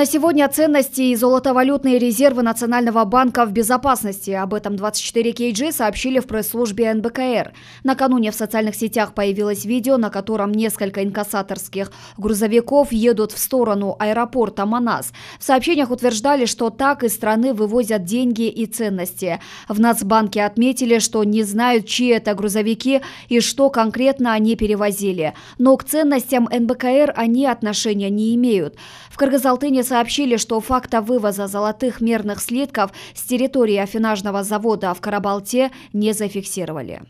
На сегодня ценности и золотовалютные резервы Национального банка в безопасности. Об этом 24 KG сообщили в пресс-службе НБКР. Накануне в социальных сетях появилось видео, на котором несколько инкассаторских грузовиков едут в сторону аэропорта Манас. В сообщениях утверждали, что так из страны вывозят деньги и ценности. В Нацбанке отметили, что не знают, чьи это грузовики и что конкретно они перевозили. Но к ценностям НБКР они отношения не имеют. В кыргыз сообщили, что факта вывоза золотых мерных слитков с территории афинажного завода в Карабалте не зафиксировали.